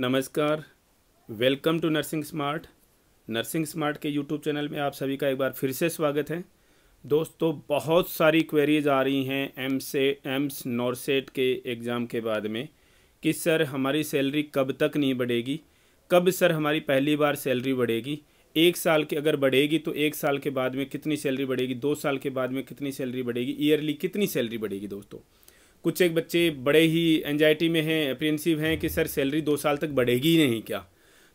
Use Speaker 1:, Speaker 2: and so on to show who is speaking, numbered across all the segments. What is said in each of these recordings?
Speaker 1: नमस्कार welcome to nursing smart nursing smart के YouTube channel में आप सभी का एक बार फिर से स्वागत है दोस्तों बहुत सारी क्वेरीज आ रही हैं एम से एम्स नॉर्सेट के एग्ज़ाम के बाद में कि सर हमारी सैलरी कब तक नहीं बढ़ेगी कब सर हमारी पहली बार सैलरी बढ़ेगी एक साल के अगर बढ़ेगी तो एक साल के बाद में कितनी सैलरी बढ़ेगी दो साल के बाद में कितनी सैलरी बढ़ेगी ईयरली कितनी सैलरी बढ़ेगी दोस्तों कुछ एक बच्चे बड़े ही एनजाइटी में हैं अप्रेंसिव हैं कि सर सैलरी दो साल तक बढ़ेगी ही नहीं क्या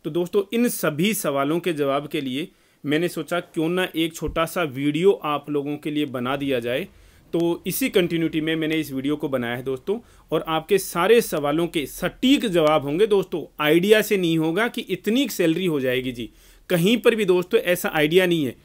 Speaker 1: तो दोस्तों इन सभी सवालों के जवाब के लिए मैंने सोचा क्यों ना एक छोटा सा वीडियो आप लोगों के लिए बना दिया जाए तो इसी कंटिन्यूटी में मैंने इस वीडियो को बनाया है दोस्तों और आपके सारे सवालों के सटीक जवाब होंगे दोस्तों आइडिया से नहीं होगा कि इतनी सैलरी हो जाएगी जी कहीं पर भी दोस्तों ऐसा आइडिया नहीं है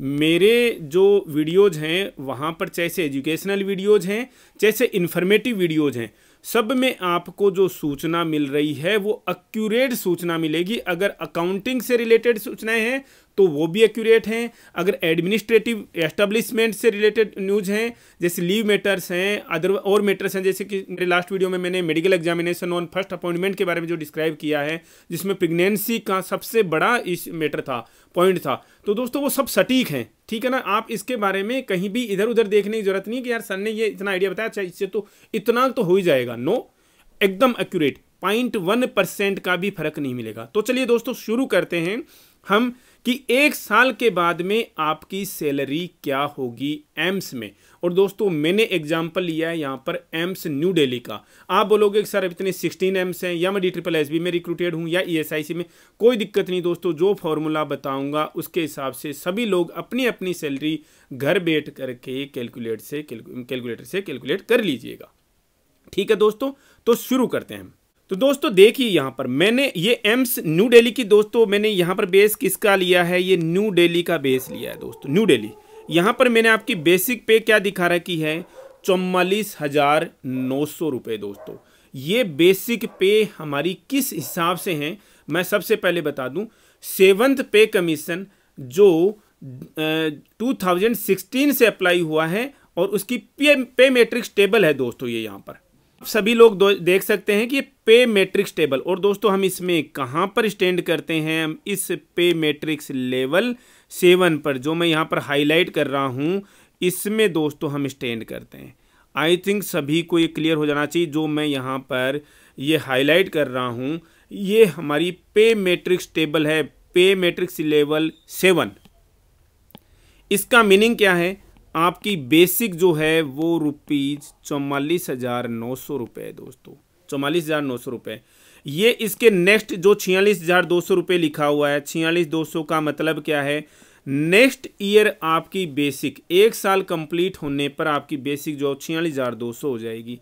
Speaker 1: मेरे जो वीडियोज़ हैं वहाँ पर जैसे एजुकेशनल वीडियोज़ हैं जैसे इन्फॉर्मेटिव वीडियोज़ हैं सब में आपको जो सूचना मिल रही है वो अक्यूरेट सूचना मिलेगी अगर अकाउंटिंग से रिलेटेड सूचनाएं हैं तो वो भी एक्यूरेट हैं अगर एडमिनिस्ट्रेटिव एस्टेब्लिशमेंट से रिलेटेड न्यूज़ हैं जैसे लीव मैटर्स हैं अदर और मैटर्स हैं जैसे कि मेरे लास्ट वीडियो में मैंने medical examination on first appointment के बारे में जो डिस्क्राइब किया है जिसमें प्रेगनेंसी का सबसे बड़ा इस मैटर था पॉइंट था तो दोस्तों वो सब सटीक हैं ठीक है ना आप इसके बारे में कहीं भी इधर उधर देखने की जरूरत नहीं कि यार सर ने ये इतना आइडिया बताया अच्छा इससे तो इतना तो हो ही जाएगा नो एकदम एक्यूरेट पॉइंट वन परसेंट का भी फर्क नहीं मिलेगा तो चलिए दोस्तों शुरू करते हैं हम कि एक साल के बाद में आपकी सैलरी क्या होगी एम्स में और दोस्तों मैंने एग्जाम्पल लिया है यहाँ पर एम्स न्यू दिल्ली का आप बोलोगे सर इतने 16 एम्स हैं या मैं डी ट्रिपल एस बी में रिक्रूटेड हूँ या ईएसआईसी e में कोई दिक्कत नहीं दोस्तों जो फॉर्मूला बताऊंगा उसके हिसाब से सभी लोग अपनी अपनी सैलरी घर बैठ करके कैलकुलेट से कैलकुलेटर से कैलकुलेट कर लीजिएगा ठीक है दोस्तों तो शुरू करते हैं हम तो दोस्तों देखिए यहाँ पर मैंने ये एम्स न्यू डेली की दोस्तों मैंने यहाँ पर बेस किसका लिया है ये न्यू डेली का बेस लिया है दोस्तों न्यू डेली यहाँ पर मैंने आपकी बेसिक पे क्या दिखा रखी है चौवालीस हज़ार नौ सौ रुपये दोस्तों ये बेसिक पे हमारी किस हिसाब से हैं मैं सबसे पहले बता दूँ सेवन्थ पे कमीशन जो टू थाउजेंड सिक्सटीन से अप्लाई हुआ है और उसकी पे पे मेट्रिक्स टेबल है दोस्तों ये यहाँ पर सभी लोग देख सकते हैं कि पे मैट्रिक्स टेबल और दोस्तों हम इसमें कहाँ पर स्टैंड करते हैं हम इस पे मैट्रिक्स लेवल सेवन पर जो मैं यहाँ पर हाईलाइट कर रहा हूँ इसमें दोस्तों हम स्टैंड करते हैं आई थिंक सभी को ये क्लियर हो जाना चाहिए जो मैं यहाँ पर ये हाईलाइट कर रहा हूँ ये हमारी पे मैट्रिक्स टेबल है पे मैट्रिक्स लेवल सेवन इसका मीनिंग क्या है आपकी बेसिक जो है वो रुपीज़ चौवालीस हज़ार नौ सौ रुपए दोस्तों चौवालीस हज़ार नौ सौ रुपए ये इसके नेक्स्ट जो छियालीस हज़ार दो सौ रुपए लिखा हुआ है छियालीस दो सौ का मतलब क्या है नेक्स्ट ईयर आपकी बेसिक एक साल कंप्लीट होने पर आपकी बेसिक जो छियालीस हज़ार दो सौ हो जाएगी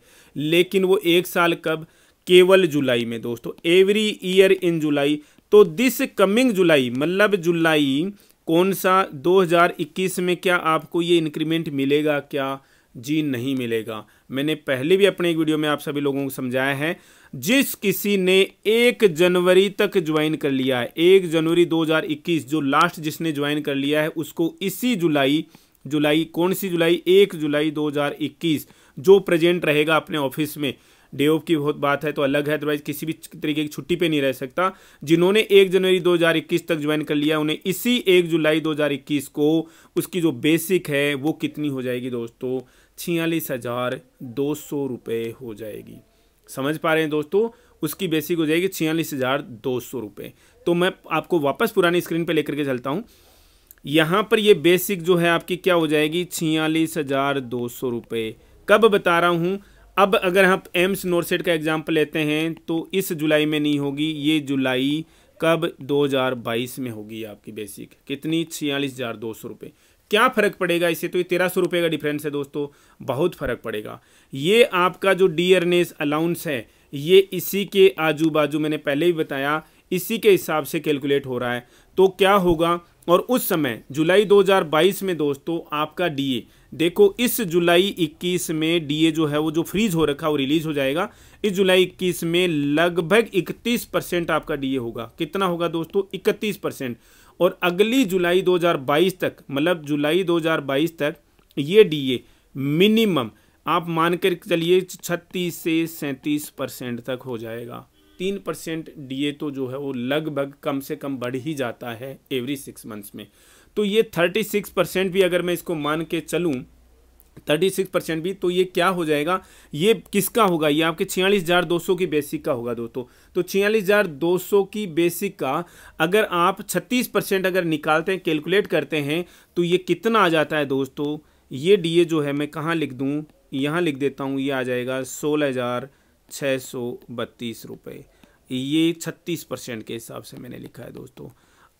Speaker 1: लेकिन वो एक साल कब केवल जुलाई में दोस्तों एवरी ईयर इन जुलाई तो दिस कमिंग जुलाई मतलब जुलाई कौन सा 2021 में क्या आपको ये इंक्रीमेंट मिलेगा क्या जी नहीं मिलेगा मैंने पहले भी अपने एक वीडियो में आप सभी लोगों को समझाया है जिस किसी ने एक जनवरी तक ज्वाइन कर लिया है एक जनवरी 2021 जो लास्ट जिसने ज्वाइन कर लिया है उसको इसी जुलाई जुलाई कौन सी जुलाई एक जुलाई 2021 जो प्रेजेंट रहेगा अपने ऑफिस में डे ऑफ की बहुत बात है तो अलग है अदरवाइज तो किसी भी तरीके की छुट्टी पे नहीं रह सकता जिन्होंने एक जनवरी 2021 तक ज्वाइन कर लिया उन्हें इसी एक जुलाई 2021 को उसकी जो बेसिक है वो कितनी हो जाएगी दोस्तों छियालीस हज़ार दो सौ रुपये हो जाएगी समझ पा रहे हैं दोस्तों उसकी बेसिक हो जाएगी छियालीस हज़ार दो सौ रुपये तो मैं आपको वापस पुरानी स्क्रीन पर लेकर के चलता हूँ यहाँ पर ये बेसिक जो है आपकी क्या हो जाएगी छियालीस हज़ार दो सौ रुपये कब बता रहा हूँ अब अगर हम एम्स नोरसेट का एग्ज़ाम्पल लेते हैं तो इस जुलाई में नहीं होगी ये जुलाई कब 2022 में होगी आपकी बेसिक कितनी छियालीस हज़ार दो सौ रुपये क्या फ़र्क पड़ेगा इससे तो ये तेरह सौ रुपये का डिफरेंस है दोस्तों बहुत फ़र्क पड़ेगा ये आपका जो डी अर्नेस अलाउंस है ये इसी के आजू बाजू मैंने पहले ही बताया इसी के हिसाब से कैलकुलेट हो रहा है तो क्या होगा और उस समय जुलाई 2022 में दोस्तों आपका डीए देखो इस जुलाई 21 में डीए जो है वो जो फ्रीज हो रखा है वो रिलीज हो जाएगा इस जुलाई 21 में लगभग 31 परसेंट आपका डीए होगा कितना होगा दोस्तों 31 परसेंट और अगली जुलाई 2022 तक मतलब जुलाई 2022 तक ये डीए मिनिमम आप मानकर चलिए 36 से 37 परसेंट तक हो जाएगा तीन परसेंट डी तो जो है वो लगभग कम से कम बढ़ ही जाता है एवरी सिक्स मंथ्स में तो ये थर्टी सिक्स परसेंट भी अगर मैं इसको मान के चलूँ थर्टी सिक्स परसेंट भी तो ये क्या हो जाएगा ये किसका होगा ये आपके छियालीस हज़ार दो सौ की बेसिक का होगा दोस्तों तो छियालीस हज़ार दो सौ की बेसिक का अगर आप छत्तीस परसेंट अगर निकालते हैं कैलकुलेट करते हैं तो ये कितना आ जाता है दोस्तों ये डीए जो है मैं कहाँ लिख दूँ यहाँ लिख देता हूँ ये आ जाएगा सोलह हज़ार छः सौ बत्तीस रुपये ये छत्तीस परसेंट के हिसाब से मैंने लिखा है दोस्तों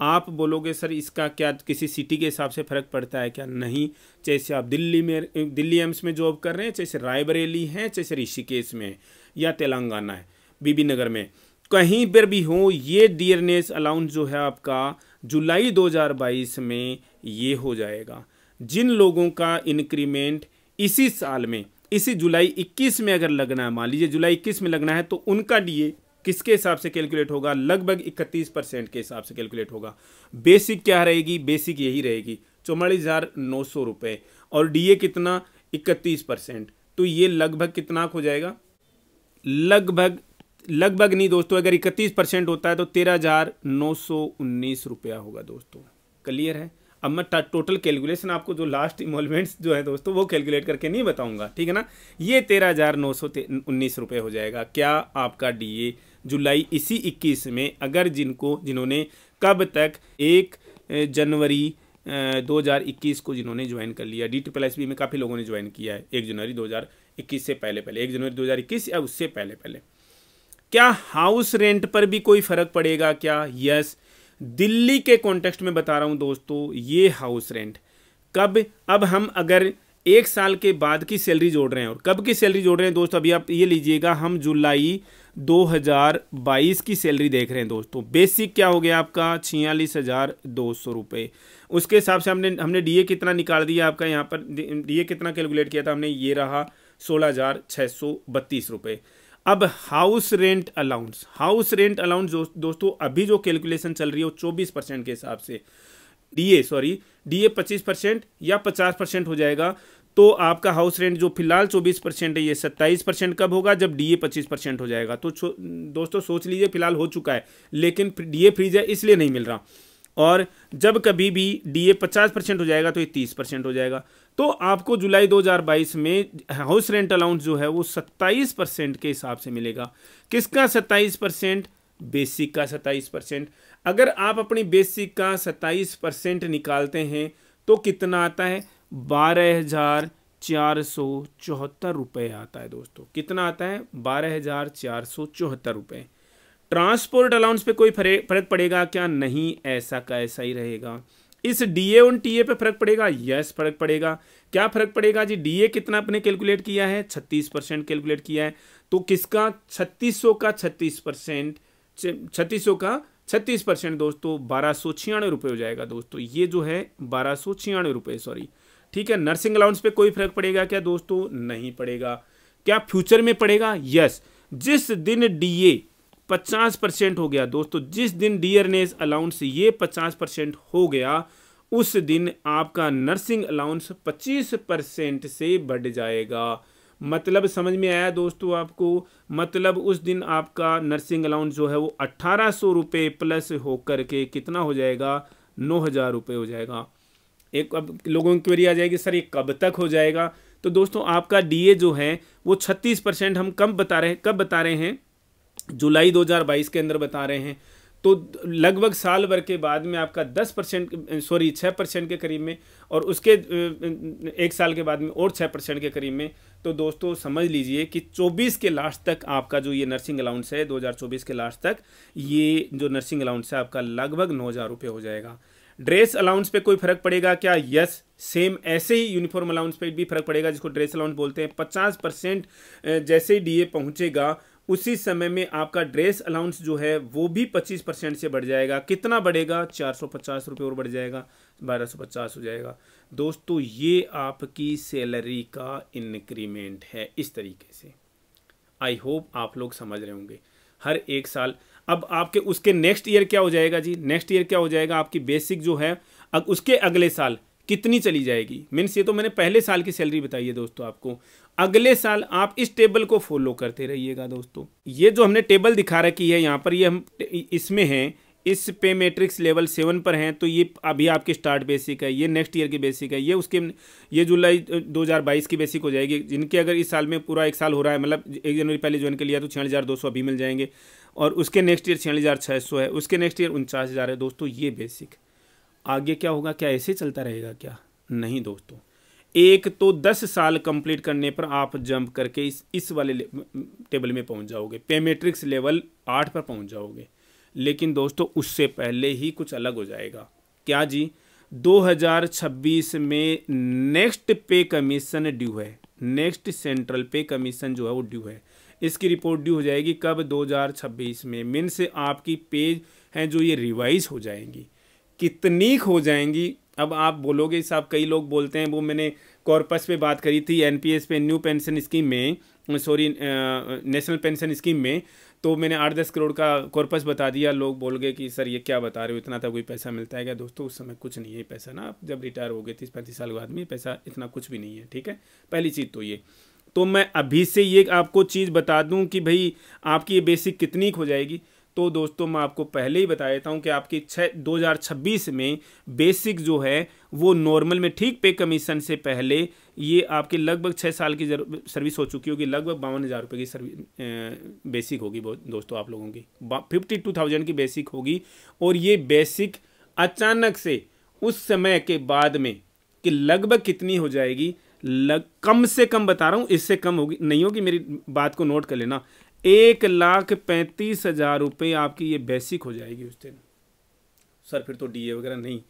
Speaker 1: आप बोलोगे सर इसका क्या किसी सिटी के हिसाब से फ़र्क पड़ता है क्या नहीं जैसे आप दिल्ली में दिल्ली एम्स में जॉब कर रहे हैं जैसे रायबरेली हैं जैसे ऋषिकेश में या तेलंगाना है बीबी नगर में कहीं पर भी हो ये डियरनेस अलाउंस जो है आपका जुलाई 2022 में ये हो जाएगा जिन लोगों का इंक्रीमेंट इसी साल में इसी जुलाई 21 में अगर लगना है मान लीजिए जुलाई 21 में लगना है तो उनका डीए किसके हिसाब से कैलकुलेट होगा लगभग इकतीस परसेंट के हिसाब से कैलकुलेट होगा बेसिक क्या रहेगी बेसिक यही रहेगी चौवालीस हज़ार नौ सौ रुपए और डीए कितना इकतीस परसेंट तो ये लगभग कितना हो जाएगा लगभग लगभग नहीं दोस्तों अगर इकतीस परसेंट होता है तो तेरह हज़ार नौ सौ उन्नीस रुपया होगा दोस्तों क्लियर है अब मैं टोटल कैलकुलेशन आपको जो लास्ट इमोलमेंट्स जो है दोस्तों वो कैलकुलेट करके नहीं बताऊंगा ठीक है ना ये तेरह हज़ार नौ सौ उन्नीस रुपये हो जाएगा क्या आपका डी जुलाई इसी 21 में अगर जिनको जिन्होंने कब तक एक जनवरी 2021 को जिन्होंने ज्वाइन कर लिया डी ट्रिपल एस में काफ़ी लोगों ने ज्वाइन किया है एक जनवरी 2021 से पहले पहले एक जनवरी 2021 या उससे पहले पहले क्या हाउस रेंट पर भी कोई फ़र्क पड़ेगा क्या यस दिल्ली के कॉन्टेक्स्ट में बता रहा हूँ दोस्तों ये हाउस रेंट कब अब हम अगर एक साल के बाद की सैलरी जोड़ रहे हैं और कब की सैलरी जोड़ रहे हैं दोस्तों अभी आप ये लीजिएगा हम जुलाई 2022 की सैलरी देख रहे हैं दोस्तों बेसिक क्या हो गया आपका छियालीस हज़ार दो सौ रुपये उसके हिसाब से हमने हमने डीए कितना निकाल दिया आपका यहाँ पर डीए कितना कैलकुलेट किया था हमने ये रहा सोलह हज़ार सौ बत्तीस अब house rent allowance house rent allowance दोस्तों अभी जो कैलकुलेशन चल रही है वो चौबीस परसेंट के हिसाब से डीए सॉरी डीए पच्चीस परसेंट या पचास परसेंट हो जाएगा तो आपका हाउस रेंट जो फिलहाल चौबीस परसेंट है ये सत्ताईस परसेंट कब होगा जब डीए पच्चीस परसेंट हो जाएगा तो दोस्तों सोच लीजिए फिलहाल हो चुका है लेकिन डीए फ्रीज है इसलिए नहीं मिल रहा और जब कभी भी डीए 50 परसेंट हो जाएगा तो ये 30 परसेंट हो जाएगा तो आपको जुलाई 2022 में हाउस रेंट अलाउंस जो है वो 27 परसेंट के हिसाब से मिलेगा किसका 27 परसेंट बेसिक का 27 परसेंट अगर आप अपनी बेसिक का 27 परसेंट निकालते हैं तो कितना आता है बारह हज़ार चार सौ चौहत्तर रुपये आता है दोस्तों कितना आता है बारह हज़ार चार सौ चौहत्तर रुपये ट्रांसपोर्ट अलाउंस पे कोई फर्क पड़ेगा क्या नहीं ऐसा का ऐसा ही रहेगा इस D A TA T A पर फर्क पड़ेगा यस फर्क पड़ेगा क्या फर्क पड़ेगा जी डी ए कितना आपने कैलकुलेट किया है छत्तीस परसेंट कैलकुलेट किया है तो किसका छत्तीस सौ का छत्तीस परसेंट छत्तीस सौ का छत्तीस परसेंट दोस्तों बारह सौ छियानवे रुपये हो जाएगा दोस्तों ये जो है बारह सौ छियानवे रुपये सॉरी ठीक है नर्सिंग अलाउंस पे कोई फर्क पड़ेगा क्या दोस्तों नहीं पड़ेगा क्या फ्यूचर में पड़ेगा यस जिस दिन डीए 50 परसेंट हो गया दोस्तों जिस दिन डीएरनेस अलाउंस ये 50 परसेंट हो गया उस दिन आपका नर्सिंग अलाउंस 25 परसेंट से बढ़ जाएगा मतलब समझ में आया दोस्तों आपको मतलब उस दिन आपका नर्सिंग अलाउंस जो है वो अट्ठारह सौ रुपये प्लस होकर के कितना हो जाएगा नौ हज़ार रुपये हो जाएगा एक अब लोगों की क्वेरी आ जाएगी सर ये कब तक हो जाएगा तो दोस्तों आपका डीए जो है वो छत्तीस परसेंट हम कब बता रहे हैं कब बता रहे हैं जुलाई 2022 के अंदर बता रहे हैं तो लगभग साल भर के बाद में आपका 10 परसेंट सॉरी 6 परसेंट के करीब में और उसके एक साल के बाद में और 6 परसेंट के करीब में तो दोस्तों समझ लीजिए कि 24 के लास्ट तक आपका जो ये नर्सिंग अलाउंस है 2024 के लास्ट तक ये जो नर्सिंग अलाउंस है आपका लगभग नौ हज़ार रुपये हो जाएगा ड्रेस अलाउंस पे कोई फर्क पड़ेगा क्या यस सेम ऐसे ही यूनिफॉर्म अलाउंस पे भी फर्क पड़ेगा जिसको ड्रेस अलाउंस बोलते हैं पचास परसेंट जैसे ही डीए पहुंचेगा उसी समय में आपका ड्रेस अलाउंस जो है वो भी पच्चीस परसेंट से बढ़ जाएगा कितना बढ़ेगा चार सौ पचास रुपये और बढ़ जाएगा बारह सौ पचास हो जाएगा दोस्तों ये आपकी सैलरी का इंक्रीमेंट है इस तरीके से आई होप आप लोग समझ रहे होंगे हर एक साल अब आपके उसके नेक्स्ट ईयर क्या हो जाएगा जी नेक्स्ट ईयर क्या हो जाएगा आपकी बेसिक जो है अब उसके अगले साल कितनी चली जाएगी मीन्स ये तो मैंने पहले साल की सैलरी बताई है दोस्तों आपको अगले साल आप इस टेबल को फॉलो करते रहिएगा दोस्तों ये जो हमने टेबल दिखा रखी है यहाँ पर ये हम इसमें हैं इस पे मैट्रिक्स लेवल सेवन पर हैं तो ये अभी आपके स्टार्ट बेसिक है ये नेक्स्ट ईयर की बेसिक है ये उसके ये जुलाई 2022 की बेसिक हो जाएगी जिनके अगर इस साल में पूरा एक साल हो रहा है मतलब एक जनवरी पहले ज्वाइन कर लिया तो छियाली हज़ार दो सौ अभी मिल जाएंगे और उसके नेक्स्ट ईयर छियाली हज़ार छः सौ है उसके नेक्स्ट ईयर उनचास हज़ार है दोस्तों ये बेसिक आगे क्या होगा क्या ऐसे चलता रहेगा क्या नहीं दोस्तों एक तो दस साल कंप्लीट करने पर आप जंप करके इस इस वाले टेबल में पहुंच जाओगे पेमेट्रिक्स लेवल आठ पर पहुंच जाओगे लेकिन दोस्तों उससे पहले ही कुछ अलग हो जाएगा क्या जी 2026 में नेक्स्ट पे कमीशन ड्यू है नेक्स्ट सेंट्रल पे कमीशन जो है वो ड्यू है इसकी रिपोर्ट ड्यू हो जाएगी कब 2026 में मीन से आपकी पेज हैं जो ये रिवाइज हो जाएंगी कितनी हो जाएंगी अब आप बोलोगे साहब कई लोग बोलते हैं वो मैंने कॉर्पस पे बात करी थी एनपीएस पे न्यू पेंशन स्कीम में सॉरी नेशनल पेंशन स्कीम में तो मैंने आठ दस करोड़ का कॉर्पस बता दिया लोग बोल गए कि सर ये क्या बता रहे हो इतना था तो कोई पैसा मिलता है क्या दोस्तों उस समय कुछ नहीं है पैसा ना आप जब रिटायर हो गए तीस पैंतीस साल के बाद में पैसा इतना कुछ भी नहीं है ठीक है पहली चीज़ तो ये तो मैं अभी से ये आपको चीज़ बता दूँ कि भाई आपकी ये बेसिक कितनी हो जाएगी तो दोस्तों मैं आपको पहले ही बता देता हूँ कि आपकी छः दो में बेसिक जो है वो नॉर्मल में ठीक पे कमीशन से पहले ये आपके लगभग छः साल की सर्विस हो चुकी होगी लगभग बावन हज़ार रुपये की सर्विस बेसिक होगी दोस्तों आप लोगों की फिफ्टी टू थाउजेंड की बेसिक होगी और ये बेसिक अचानक से उस समय के बाद में कि लगभग कितनी हो जाएगी लग कम से कम बता रहा हूँ इससे कम होगी नहीं होगी मेरी बात को नोट कर लेना एक लाख पैंतीस हज़ार रुपये आपकी ये बेसिक हो जाएगी उस दिन सर फिर तो डीए वगैरह नहीं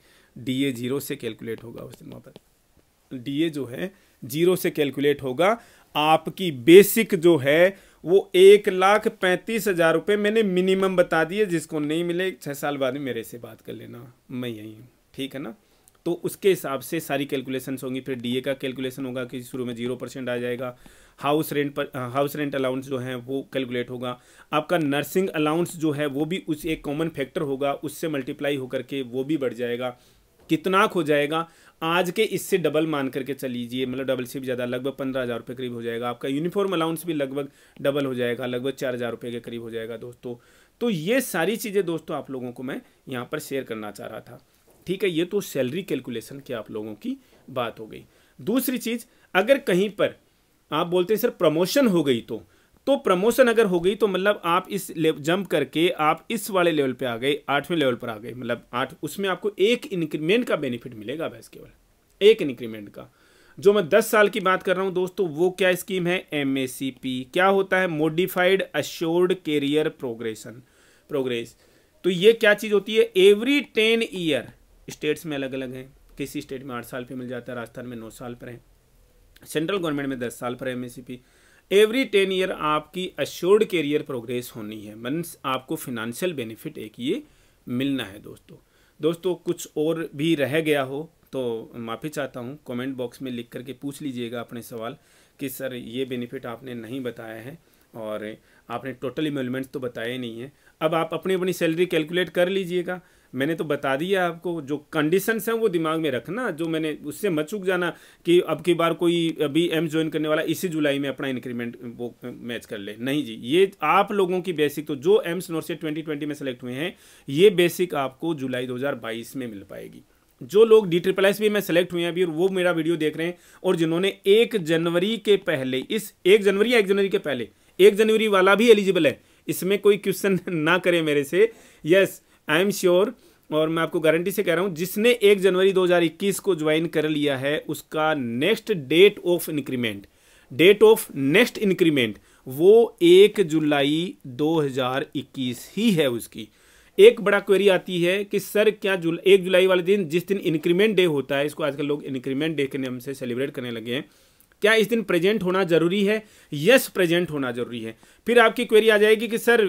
Speaker 1: डीए जीरो से कैलकुलेट होगा उस दिन वहाँ पर डीए जो है जीरो से कैलकुलेट होगा आपकी बेसिक जो है वो एक लाख पैंतीस हज़ार रुपये मैंने मिनिमम बता दिए जिसको नहीं मिले छः साल बाद में मेरे से बात कर लेना मैं यहीं हूँ ठीक है ना तो उसके हिसाब से सारी कैलकुलेशंस होंगी फिर डीए का कैलकुलेशन होगा कि शुरू में जीरो परसेंट आ जाएगा हाउस रेंट पर हाउस रेंट अलाउंस जो है वो कैलकुलेट होगा आपका नर्सिंग अलाउंस जो है वो भी उस एक कॉमन फैक्टर होगा उससे मल्टीप्लाई होकर के वो भी बढ़ जाएगा कितना हो जाएगा आज के इससे डबल मान करके चल लीजिए मतलब डबल से भी ज़्यादा लगभग पंद्रह हज़ार रुपये करीब हो जाएगा आपका यूनिफॉर्म अलाउंस भी लगभग डबल हो जाएगा लगभग चार हज़ार रुपये के करीब हो जाएगा दोस्तों तो ये सारी चीज़ें दोस्तों आप लोगों को मैं यहाँ पर शेयर करना चाह रहा था ठीक है ये तो सैलरी कैलकुलेशन की आप लोगों की बात हो गई दूसरी चीज अगर कहीं पर आप बोलते हैं सर प्रमोशन हो गई तो तो प्रमोशन अगर हो गई तो मतलब आप इस जंप करके आप इस वाले लेवल पे आ गए आठवें लेवल पर आ गए मतलब आठ उसमें आपको एक इंक्रीमेंट का बेनिफिट मिलेगा बस केवल एक इंक्रीमेंट का जो मैं दस साल की बात कर रहा हूँ दोस्तों वो क्या स्कीम है एम क्या होता है modified assured career progression progress तो ये क्या चीज़ होती है एवरी टेन ईयर स्टेट्स में अलग अलग हैं किसी स्टेट में आठ साल पर मिल जाता है राजस्थान में नौ साल पर है सेंट्रल गवर्नमेंट में दस साल पर एम एवरी टेन ईयर आपकी अश्योर्ड कैरियर प्रोग्रेस होनी है मन आपको फिनंशियल बेनिफिट एक ये मिलना है दोस्तों दोस्तों कुछ और भी रह गया हो तो माफ़ी चाहता हूँ कमेंट बॉक्स में लिख करके पूछ लीजिएगा अपने सवाल कि सर ये बेनिफिट आपने नहीं बताया है और आपने टोटल इमेलमेंट्स तो बताए नहीं हैं अब आप अपनी अपनी सैलरी कैलकुलेट कर लीजिएगा मैंने तो बता दिया आपको जो कंडीशंस हैं वो दिमाग में रखना जो मैंने उससे मत चूक जाना कि अब की बार कोई अभी एम ज्वाइन करने वाला इसी जुलाई में अपना इंक्रीमेंट वो मैच कर ले नहीं जी ये आप लोगों की बेसिक तो जो एम्स नोट से ट्वेंटी में सेलेक्ट हुए हैं ये बेसिक आपको जुलाई दो में मिल पाएगी जो लोग डी ट्रिपल एस भी मैं सेलेक्ट हुए हैं अभी और वो मेरा वीडियो देख रहे हैं और जिन्होंने एक जनवरी के पहले इस एक जनवरी या एक जनवरी के पहले एक जनवरी वाला भी एलिजिबल है इसमें कोई क्वेश्चन ना करें मेरे से यस आई एम श्योर और मैं आपको गारंटी से कह रहा हूँ जिसने एक जनवरी 2021 को ज्वाइन कर लिया है उसका next date of increment date of next increment वो एक जुलाई 2021 ही है उसकी एक बड़ा क्वेरी आती है कि सर क्या जुल एक जुलाई वाले दिन जिस दिन इंक्रीमेंट डे होता है इसको आजकल लोग इंक्रीमेंट डे के नाम से सेलिब्रेट करने लगे हैं क्या इस दिन प्रेजेंट होना जरूरी है यस प्रेजेंट होना जरूरी है फिर आपकी क्वेरी आ जाएगी कि सर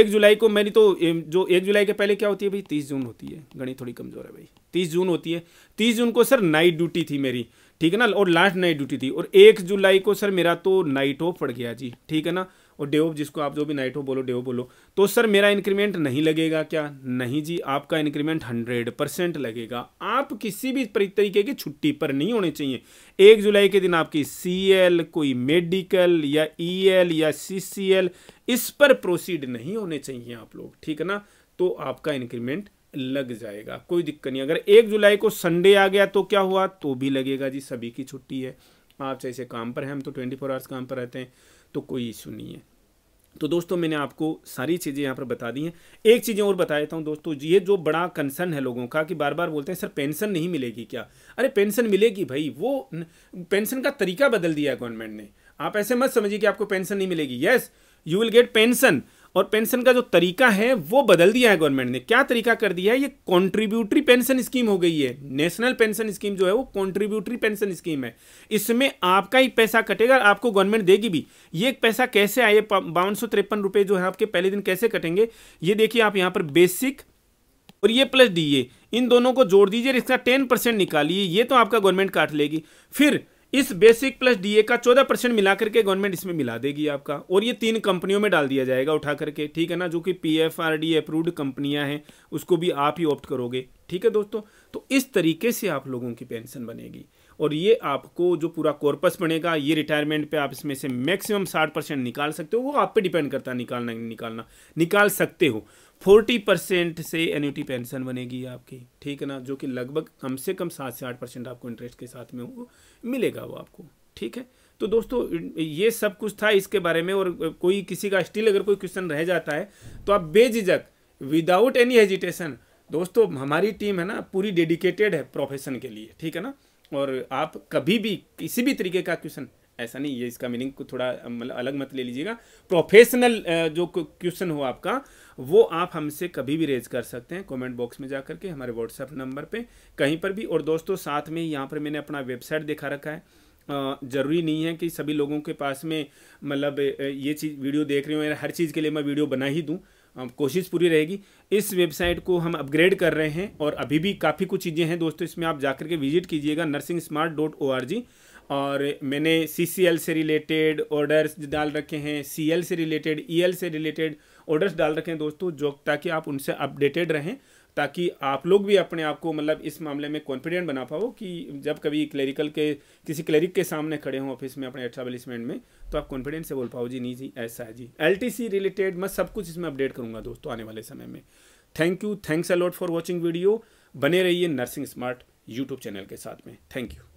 Speaker 1: एक जुलाई को मेरी तो जो एक जुलाई के पहले क्या होती है भाई तीस जून होती है गणित थोड़ी कमजोर है भाई तीस जून होती है तीस जून को सर नाइट ड्यूटी थी मेरी ठीक है ना और लास्ट नाइट ड्यूटी थी और एक जुलाई को सर मेरा तो नाइट ऑफ पड़ गया जी ठीक है ना और डेओ जिसको आप जो भी नाइट हो बोलो डेओ बोलो तो सर मेरा इंक्रीमेंट नहीं लगेगा क्या नहीं जी आपका इंक्रीमेंट हंड्रेड परसेंट लगेगा आप किसी भी तरीके की छुट्टी पर नहीं होने चाहिए एक जुलाई के दिन आपकी सी एल कोई मेडिकल या ई e एल या सी सी एल इस पर प्रोसीड नहीं होने चाहिए आप लोग ठीक है ना तो आपका इंक्रीमेंट लग जाएगा कोई दिक्कत नहीं अगर एक जुलाई को संडे आ गया तो क्या हुआ तो भी लगेगा जी सभी की छुट्टी है आप जैसे काम पर हैं हम तो ट्वेंटी फोर आवर्स काम पर रहते हैं तो कोई इशू नहीं है तो दोस्तों मैंने आपको सारी चीज़ें यहाँ पर बता दी हैं एक चीज़ें और बता देता हूँ दोस्तों ये जो बड़ा कंसर्न है लोगों का कि बार बार बोलते हैं सर पेंशन नहीं मिलेगी क्या अरे पेंशन मिलेगी भाई वो पेंशन का तरीका बदल दिया है गवर्नमेंट ने आप ऐसे मत समझिए कि आपको पेंशन नहीं मिलेगी yes you will get pension और पेंशन का जो तरीका है वो बदल दिया है गवर्नमेंट ने क्या तरीका कर दिया है ये कॉन्ट्रीब्यूटरी पेंशन स्कीम हो गई है नेशनल पेंशन स्कीम जो है वो कॉन्ट्रीब्यूटरी पेंशन स्कीम है इसमें आपका ही पैसा कटेगा आपको गवर्नमेंट देगी भी ये पैसा कैसे आए बावन सौ जो है आपके पहले दिन कैसे कटेंगे ये देखिए आप यहाँ पर बेसिक और ये प्लस डी इन दोनों को जोड़ दीजिए इसका टेन परसेंट निकालिए ये तो आपका गवर्नमेंट काट लेगी फिर इस बेसिक प्लस डीए का चौदह परसेंट मिला करके गवर्नमेंट इसमें मिला देगी आपका और ये तीन कंपनियों में डाल दिया जाएगा उठा करके ठीक है ना जो कि P F R D approved कंपनियां हैं उसको भी आप ही ऑप्ट करोगे ठीक है दोस्तों तो इस तरीके से आप लोगों की पेंशन बनेगी और ये आपको जो पूरा कॉर्पस बनेगा ये रिटायरमेंट पे आप इसमें से मैक्सिमम साठ परसेंट निकाल सकते हो वो आप पे डिपेंड करता है निकालना निकालना निकाल सकते हो फोर्टी परसेंट से एन्यूटी पेंशन बनेगी आपकी ठीक है ना जो कि लगभग कम से कम सात से आठ परसेंट आपको इंटरेस्ट के साथ में वो मिलेगा वो आपको ठीक है तो दोस्तों ये सब कुछ था इसके बारे में और कोई किसी का स्टिल अगर कोई क्वेश्चन रह जाता है तो आप बेझिझक विदाउट एनी हेजिटेशन दोस्तों हमारी टीम है ना पूरी डेडिकेटेड है प्रोफेशन के लिए ठीक है ना और आप कभी भी किसी भी तरीके का क्वेश्चन ऐसा नहीं ये इसका मीनिंग को थोड़ा मतलब अलग मत ले लीजिएगा प्रोफेशनल जो क्वेश्चन हो आपका वो आप हमसे कभी भी रेज कर सकते हैं कमेंट बॉक्स में जा करके हमारे व्हाट्सएप नंबर पे कहीं पर भी और दोस्तों साथ में यहाँ पर मैंने अपना वेबसाइट दिखा रखा है ज़रूरी नहीं है कि सभी लोगों के पास में मतलब ये चीज़ वीडियो देख रहे हो हर चीज़ के लिए मैं वीडियो बना ही दूँ कोशिश पूरी रहेगी इस वेबसाइट को हम अपग्रेड कर रहे हैं और अभी भी काफ़ी कुछ चीज़ें हैं दोस्तों इसमें आप जाकर के विजिट कीजिएगा nursing smart dot O R G और मैंने सी से रिलेटेड ऑर्डर्स डाल रखे हैं सी से रिलेटेड ई e से रिलेटेड ऑर्डर्स डाल रखे हैं दोस्तों जो ताकि आप उनसे अपडेटेड रहें ताकि आप लोग भी अपने आप को मतलब इस मामले में कॉन्फिडेंट बना पाओ कि जब कभी क्लरिकल के किसी क्लरिक के सामने खड़े हों ऑफिस में अपने एस्टाब्लिशमेंट में तो आप कॉन्फिडेंट से बोल पाओ जी नहीं जी ऐसा है जी एल रिलेटेड मैं सब कुछ इसमें अपडेट करूँगा दोस्तों आने वाले समय में thank you thanks a lot for watching video बने रहिए नर्सिंग स्मार्ट यूट्यूब चैनल के साथ में थैंक यू